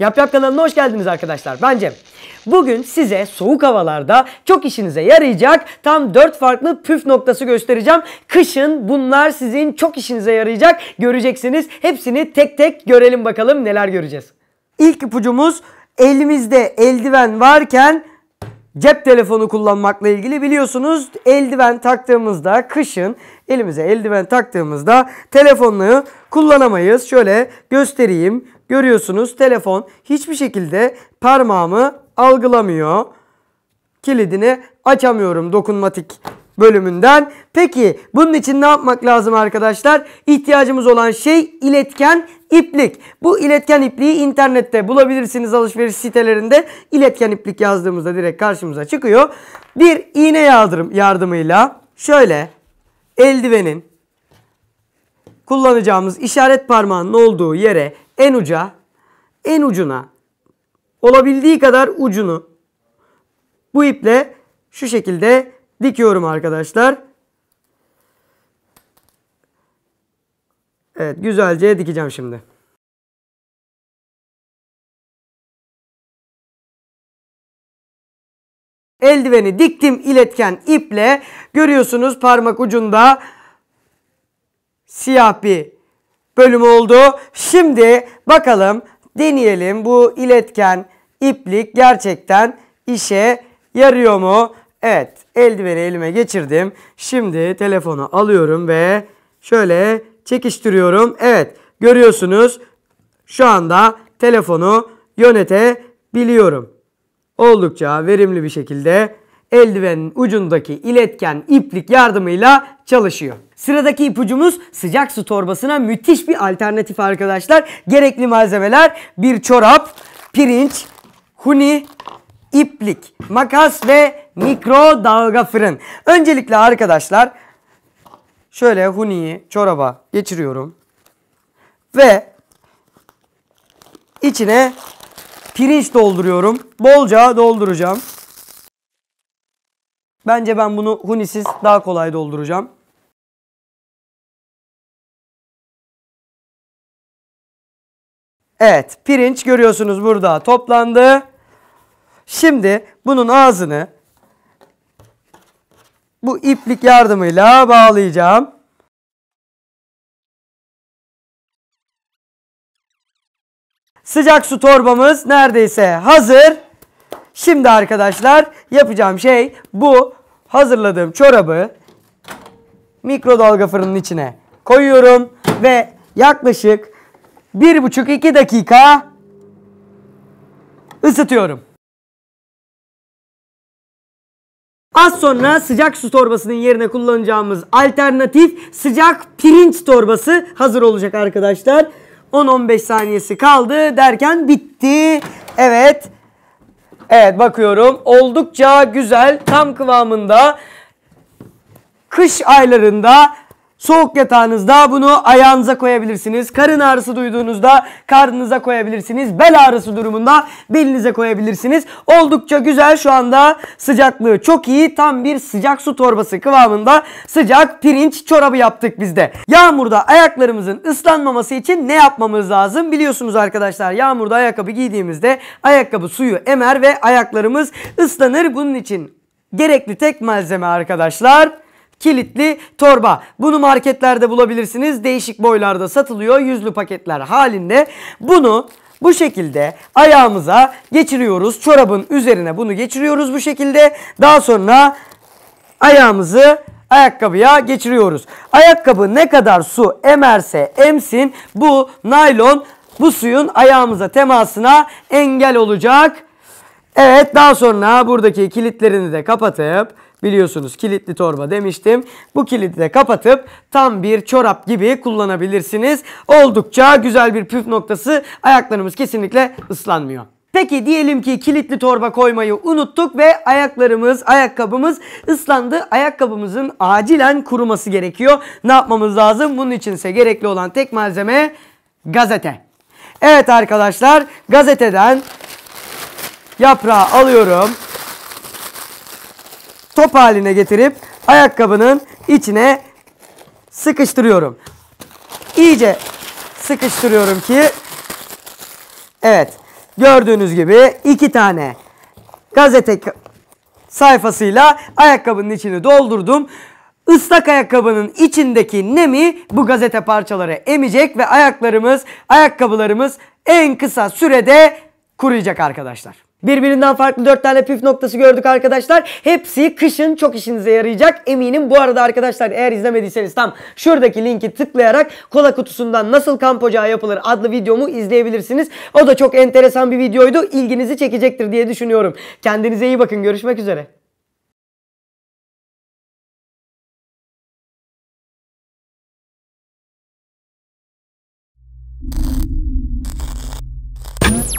Yap Yap kanalına hoş geldiniz arkadaşlar. Ben Cem. Bugün size soğuk havalarda çok işinize yarayacak tam 4 farklı püf noktası göstereceğim. Kışın bunlar sizin çok işinize yarayacak. Göreceksiniz. Hepsini tek tek görelim bakalım neler göreceğiz. İlk ipucumuz elimizde eldiven varken cep telefonu kullanmakla ilgili biliyorsunuz eldiven taktığımızda kışın elimize eldiven taktığımızda telefonunu kullanamayız. Şöyle göstereyim. Görüyorsunuz telefon hiçbir şekilde parmağımı algılamıyor. Kilidini açamıyorum dokunmatik bölümünden. Peki bunun için ne yapmak lazım arkadaşlar? İhtiyacımız olan şey iletken iplik. Bu iletken ipliği internette bulabilirsiniz alışveriş sitelerinde. İletken iplik yazdığımızda direkt karşımıza çıkıyor. Bir iğne yardırım yardımıyla şöyle eldivenin kullanacağımız işaret parmağının olduğu yere en uca, en ucuna olabildiği kadar ucunu bu iple şu şekilde dikiyorum arkadaşlar. Evet güzelce dikeceğim şimdi. Eldiveni diktim iletken iple görüyorsunuz parmak ucunda siyah bir bölüm oldu. Şimdi bakalım deneyelim bu iletken iplik gerçekten işe yarıyor mu? Evet eldiveni elime geçirdim. Şimdi telefonu alıyorum ve şöyle çekiştiriyorum. Evet görüyorsunuz şu anda telefonu yönetebiliyorum. Oldukça verimli bir şekilde eldivenin ucundaki iletken iplik yardımıyla çalışıyor. Sıradaki ipucumuz sıcak su torbasına müthiş bir alternatif arkadaşlar. Gerekli malzemeler bir çorap, pirinç, huni, iplik, makas ve mikro fırın. Öncelikle arkadaşlar şöyle huniyi çoraba geçiriyorum ve içine pirinç dolduruyorum. Bolca dolduracağım. Bence ben bunu hunisiz daha kolay dolduracağım. Evet pirinç görüyorsunuz burada toplandı. Şimdi bunun ağzını bu iplik yardımıyla bağlayacağım. Sıcak su torbamız neredeyse hazır. Şimdi arkadaşlar yapacağım şey bu hazırladığım çorabı mikrodalga fırının içine koyuyorum ve yaklaşık 1,5-2 dakika ısıtıyorum. Az sonra sıcak su torbasının yerine kullanacağımız alternatif sıcak pirinç torbası hazır olacak arkadaşlar. 10-15 saniyesi kaldı derken bitti. Evet Evet bakıyorum oldukça güzel tam kıvamında kış aylarında Soğuk yatağınızda bunu ayağınıza koyabilirsiniz. Karın ağrısı duyduğunuzda karnınıza koyabilirsiniz. Bel ağrısı durumunda belinize koyabilirsiniz. Oldukça güzel şu anda sıcaklığı çok iyi. Tam bir sıcak su torbası kıvamında sıcak pirinç çorabı yaptık bizde. Yağmurda ayaklarımızın ıslanmaması için ne yapmamız lazım? Biliyorsunuz arkadaşlar yağmurda ayakkabı giydiğimizde ayakkabı suyu emer ve ayaklarımız ıslanır. Bunun için gerekli tek malzeme arkadaşlar kilitli torba. Bunu marketlerde bulabilirsiniz. Değişik boylarda satılıyor. Yüzlü paketler halinde. Bunu bu şekilde ayağımıza geçiriyoruz. Çorabın üzerine bunu geçiriyoruz bu şekilde. Daha sonra ayağımızı ayakkabıya geçiriyoruz. Ayakkabı ne kadar su emerse emsin bu naylon bu suyun ayağımıza temasına engel olacak. Evet daha sonra buradaki kilitlerini de kapatıp Biliyorsunuz kilitli torba demiştim. Bu kilidi de kapatıp tam bir çorap gibi kullanabilirsiniz. Oldukça güzel bir püf noktası. Ayaklarımız kesinlikle ıslanmıyor. Peki diyelim ki kilitli torba koymayı unuttuk ve ayaklarımız, ayakkabımız ıslandı. Ayakkabımızın acilen kuruması gerekiyor. Ne yapmamız lazım? Bunun için ise gerekli olan tek malzeme gazete. Evet arkadaşlar gazeteden yaprağı alıyorum top haline getirip ayakkabının içine sıkıştırıyorum. İyice sıkıştırıyorum ki evet gördüğünüz gibi iki tane gazete sayfasıyla ayakkabının içini doldurdum. Islak ayakkabının içindeki nemi bu gazete parçaları emecek ve ayaklarımız, ayakkabılarımız en kısa sürede kuruyacak arkadaşlar. Birbirinden farklı 4 tane püf noktası gördük arkadaşlar. Hepsi kışın çok işinize yarayacak eminim. Bu arada arkadaşlar eğer izlemediyseniz tam şuradaki linki tıklayarak kola kutusundan nasıl kamp ocağı yapılır adlı videomu izleyebilirsiniz. O da çok enteresan bir videoydu. İlginizi çekecektir diye düşünüyorum. Kendinize iyi bakın. Görüşmek üzere.